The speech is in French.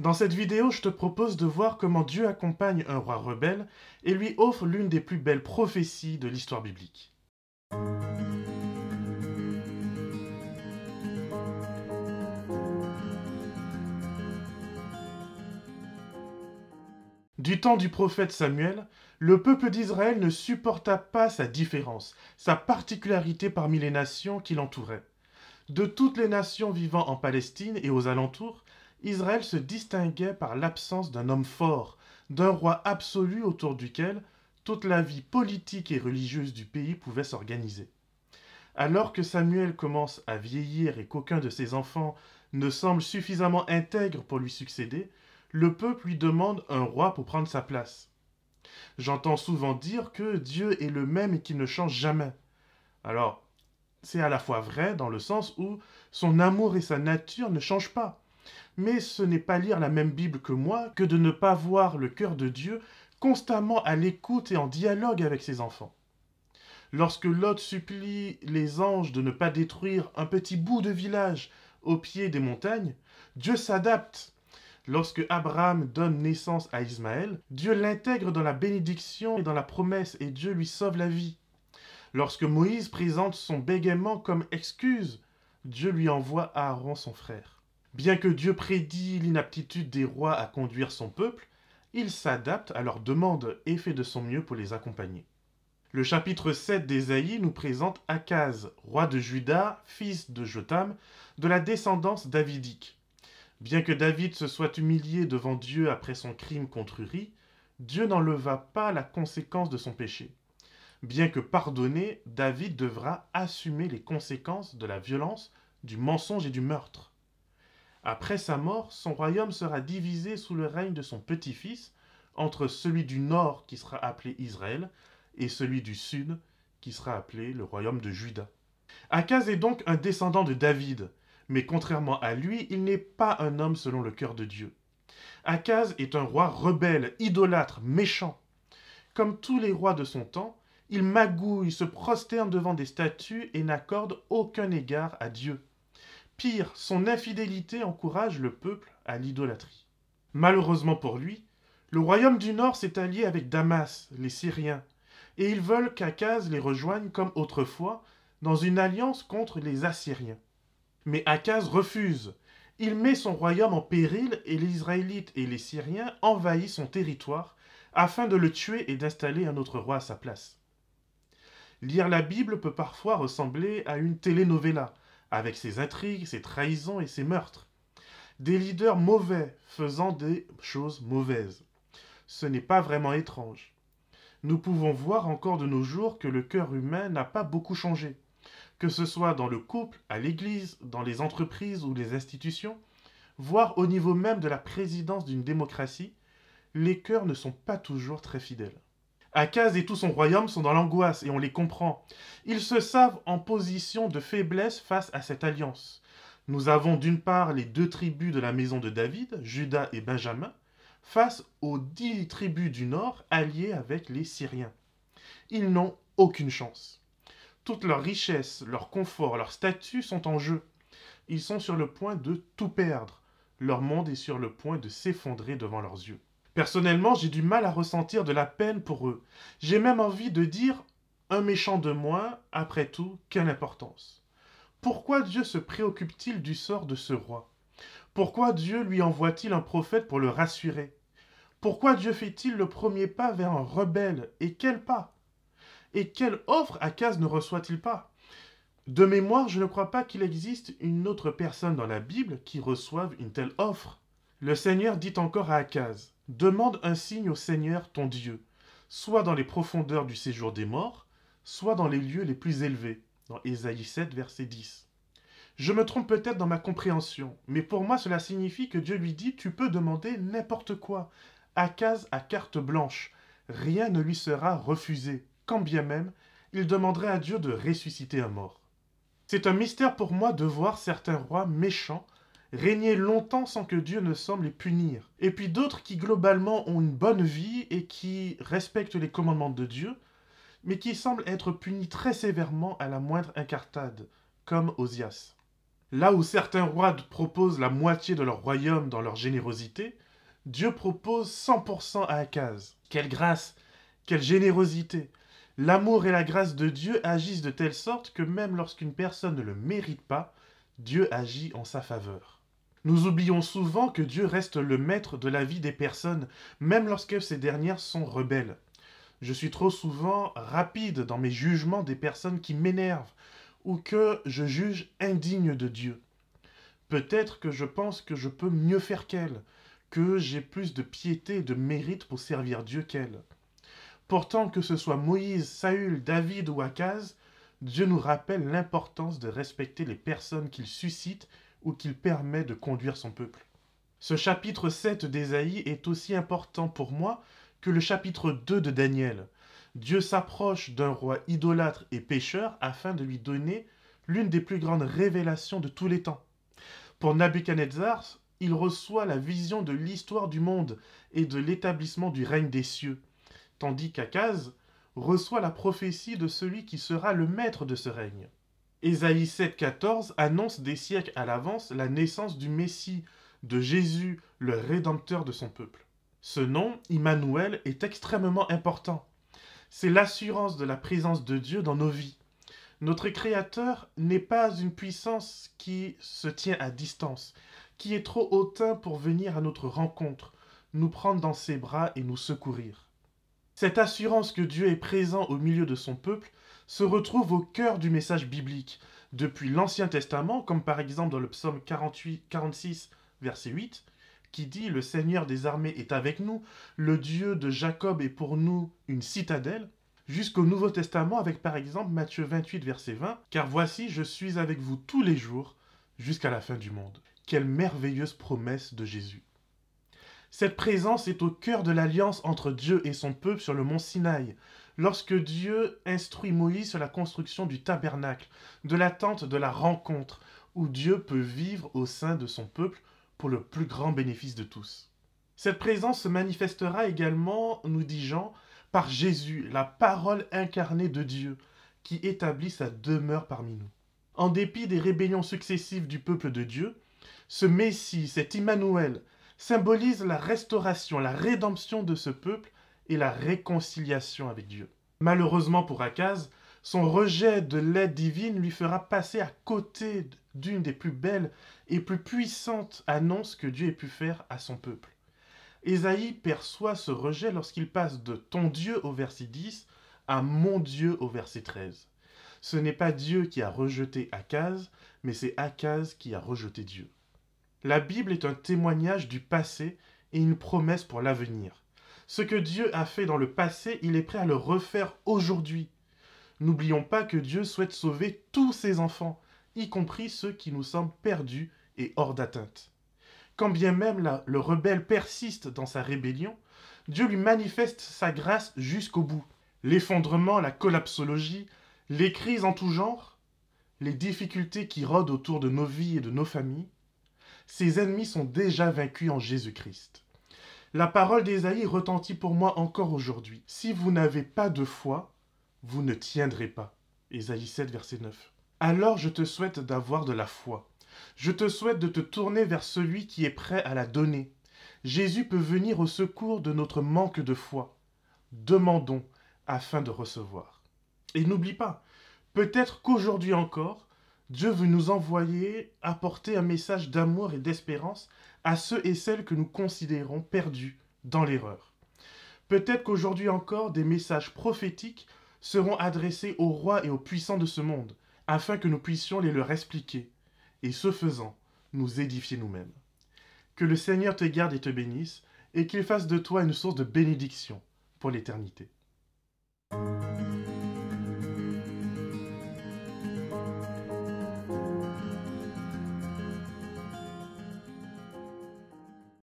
Dans cette vidéo, je te propose de voir comment Dieu accompagne un roi rebelle et lui offre l'une des plus belles prophéties de l'histoire biblique. Du temps du prophète Samuel, le peuple d'Israël ne supporta pas sa différence, sa particularité parmi les nations qui l'entouraient. De toutes les nations vivant en Palestine et aux alentours, Israël se distinguait par l'absence d'un homme fort, d'un roi absolu autour duquel toute la vie politique et religieuse du pays pouvait s'organiser. Alors que Samuel commence à vieillir et qu'aucun de ses enfants ne semble suffisamment intègre pour lui succéder, le peuple lui demande un roi pour prendre sa place. J'entends souvent dire que Dieu est le même et qu'il ne change jamais. Alors, c'est à la fois vrai dans le sens où son amour et sa nature ne changent pas. Mais ce n'est pas lire la même Bible que moi que de ne pas voir le cœur de Dieu constamment à l'écoute et en dialogue avec ses enfants. Lorsque Lot supplie les anges de ne pas détruire un petit bout de village au pied des montagnes, Dieu s'adapte. Lorsque Abraham donne naissance à Ismaël, Dieu l'intègre dans la bénédiction et dans la promesse et Dieu lui sauve la vie. Lorsque Moïse présente son bégaiement comme excuse, Dieu lui envoie Aaron son frère. Bien que Dieu prédit l'inaptitude des rois à conduire son peuple, il s'adapte à leurs demandes et fait de son mieux pour les accompagner. Le chapitre 7 d'Ésaïe nous présente Akaz, roi de Juda, fils de Jotam, de la descendance davidique. Bien que David se soit humilié devant Dieu après son crime contre Uri, Dieu n'enleva pas la conséquence de son péché. Bien que pardonné, David devra assumer les conséquences de la violence, du mensonge et du meurtre. Après sa mort, son royaume sera divisé sous le règne de son petit-fils entre celui du nord qui sera appelé Israël et celui du sud qui sera appelé le royaume de Juda. Akaz est donc un descendant de David, mais contrairement à lui, il n'est pas un homme selon le cœur de Dieu. Akaz est un roi rebelle, idolâtre, méchant. Comme tous les rois de son temps, il magouille, se prosterne devant des statues et n'accorde aucun égard à Dieu. Pire, son infidélité encourage le peuple à l'idolâtrie. Malheureusement pour lui, le royaume du Nord s'est allié avec Damas, les Syriens, et ils veulent qu'Akaz les rejoigne comme autrefois dans une alliance contre les Assyriens. Mais Akaz refuse. Il met son royaume en péril et les Israélites et les Syriens envahissent son territoire afin de le tuer et d'installer un autre roi à sa place. Lire la Bible peut parfois ressembler à une telenovela, avec ses intrigues, ses trahisons et ses meurtres. Des leaders mauvais faisant des choses mauvaises. Ce n'est pas vraiment étrange. Nous pouvons voir encore de nos jours que le cœur humain n'a pas beaucoup changé. Que ce soit dans le couple, à l'église, dans les entreprises ou les institutions, voire au niveau même de la présidence d'une démocratie, les cœurs ne sont pas toujours très fidèles. Akaz et tout son royaume sont dans l'angoisse et on les comprend. Ils se savent en position de faiblesse face à cette alliance. Nous avons d'une part les deux tribus de la maison de David, Judas et Benjamin, face aux dix tribus du nord alliées avec les Syriens. Ils n'ont aucune chance. Toutes leurs richesses, leur confort, leur statut sont en jeu. Ils sont sur le point de tout perdre. Leur monde est sur le point de s'effondrer devant leurs yeux. Personnellement, j'ai du mal à ressentir de la peine pour eux. J'ai même envie de dire un méchant de moins, après tout, quelle importance. Pourquoi Dieu se préoccupe-t-il du sort de ce roi Pourquoi Dieu lui envoie-t-il un prophète pour le rassurer Pourquoi Dieu fait-il le premier pas vers un rebelle Et quel pas Et quelle offre Akaz ne reçoit-il pas De mémoire, je ne crois pas qu'il existe une autre personne dans la Bible qui reçoive une telle offre. Le Seigneur dit encore à Akaz, Demande un signe au Seigneur ton Dieu, soit dans les profondeurs du séjour des morts, soit dans les lieux les plus élevés, dans Ésaïe 7, verset 10. Je me trompe peut-être dans ma compréhension, mais pour moi cela signifie que Dieu lui dit Tu peux demander n'importe quoi, Akaz à carte blanche, rien ne lui sera refusé, quand bien même il demanderait à Dieu de ressusciter un mort. C'est un mystère pour moi de voir certains rois méchants régner longtemps sans que Dieu ne semble les punir. Et puis d'autres qui globalement ont une bonne vie et qui respectent les commandements de Dieu, mais qui semblent être punis très sévèrement à la moindre incartade, comme Osias. Là où certains rois proposent la moitié de leur royaume dans leur générosité, Dieu propose 100% à Akaz. Quelle grâce, quelle générosité. L'amour et la grâce de Dieu agissent de telle sorte que même lorsqu'une personne ne le mérite pas, Dieu agit en sa faveur. Nous oublions souvent que Dieu reste le maître de la vie des personnes, même lorsque ces dernières sont rebelles. Je suis trop souvent rapide dans mes jugements des personnes qui m'énervent ou que je juge indigne de Dieu. Peut-être que je pense que je peux mieux faire qu'elles, que j'ai plus de piété et de mérite pour servir Dieu qu'elles. Pourtant, que ce soit Moïse, Saül, David ou Akaz, Dieu nous rappelle l'importance de respecter les personnes qu'il suscite ou qu'il permet de conduire son peuple. Ce chapitre 7 d'Ésaïe est aussi important pour moi que le chapitre 2 de Daniel. Dieu s'approche d'un roi idolâtre et pécheur afin de lui donner l'une des plus grandes révélations de tous les temps. Pour Nabuchodonosor, il reçoit la vision de l'histoire du monde et de l'établissement du règne des cieux, tandis qu'Akaz reçoit la prophétie de celui qui sera le maître de ce règne. Ésaïe 7,14 annonce des siècles à l'avance la naissance du Messie, de Jésus, le Rédempteur de son peuple. Ce nom, Immanuel, est extrêmement important. C'est l'assurance de la présence de Dieu dans nos vies. Notre Créateur n'est pas une puissance qui se tient à distance, qui est trop hautain pour venir à notre rencontre, nous prendre dans ses bras et nous secourir. Cette assurance que Dieu est présent au milieu de son peuple se retrouve au cœur du message biblique, depuis l'Ancien Testament, comme par exemple dans le psaume 48, 46, verset 8, qui dit Le Seigneur des armées est avec nous, le Dieu de Jacob est pour nous une citadelle, jusqu'au Nouveau Testament avec par exemple Matthieu 28, verset 20, Car voici, je suis avec vous tous les jours jusqu'à la fin du monde. Quelle merveilleuse promesse de Jésus. Cette présence est au cœur de l'alliance entre Dieu et son peuple sur le mont Sinaï, lorsque Dieu instruit Moïse sur la construction du tabernacle, de l'attente de la rencontre, où Dieu peut vivre au sein de son peuple pour le plus grand bénéfice de tous. Cette présence se manifestera également, nous dit Jean, par Jésus, la parole incarnée de Dieu, qui établit sa demeure parmi nous. En dépit des rébellions successives du peuple de Dieu, ce Messie, cet Immanuel, symbolise la restauration, la rédemption de ce peuple et la réconciliation avec Dieu. Malheureusement pour Akaz, son rejet de l'aide divine lui fera passer à côté d'une des plus belles et plus puissantes annonces que Dieu ait pu faire à son peuple. Esaïe perçoit ce rejet lorsqu'il passe de ton Dieu au verset 10 à mon Dieu au verset 13. Ce n'est pas Dieu qui a rejeté Akaz, mais c'est Akaz qui a rejeté Dieu. La Bible est un témoignage du passé et une promesse pour l'avenir. Ce que Dieu a fait dans le passé, il est prêt à le refaire aujourd'hui. N'oublions pas que Dieu souhaite sauver tous ses enfants, y compris ceux qui nous semblent perdus et hors d'atteinte. Quand bien même le rebelle persiste dans sa rébellion, Dieu lui manifeste sa grâce jusqu'au bout. L'effondrement, la collapsologie, les crises en tout genre, les difficultés qui rôdent autour de nos vies et de nos familles, ses ennemis sont déjà vaincus en Jésus-Christ. La parole d'Ésaïe retentit pour moi encore aujourd'hui. Si vous n'avez pas de foi, vous ne tiendrez pas. Ésaïe 7, verset 9. Alors je te souhaite d'avoir de la foi. Je te souhaite de te tourner vers celui qui est prêt à la donner. Jésus peut venir au secours de notre manque de foi. Demandons afin de recevoir. Et n'oublie pas, peut-être qu'aujourd'hui encore, Dieu veut nous envoyer apporter un message d'amour et d'espérance à ceux et celles que nous considérons perdus dans l'erreur. Peut-être qu'aujourd'hui encore, des messages prophétiques seront adressés aux rois et aux puissants de ce monde, afin que nous puissions les leur expliquer, et ce faisant, nous édifier nous-mêmes. Que le Seigneur te garde et te bénisse, et qu'il fasse de toi une source de bénédiction pour l'éternité.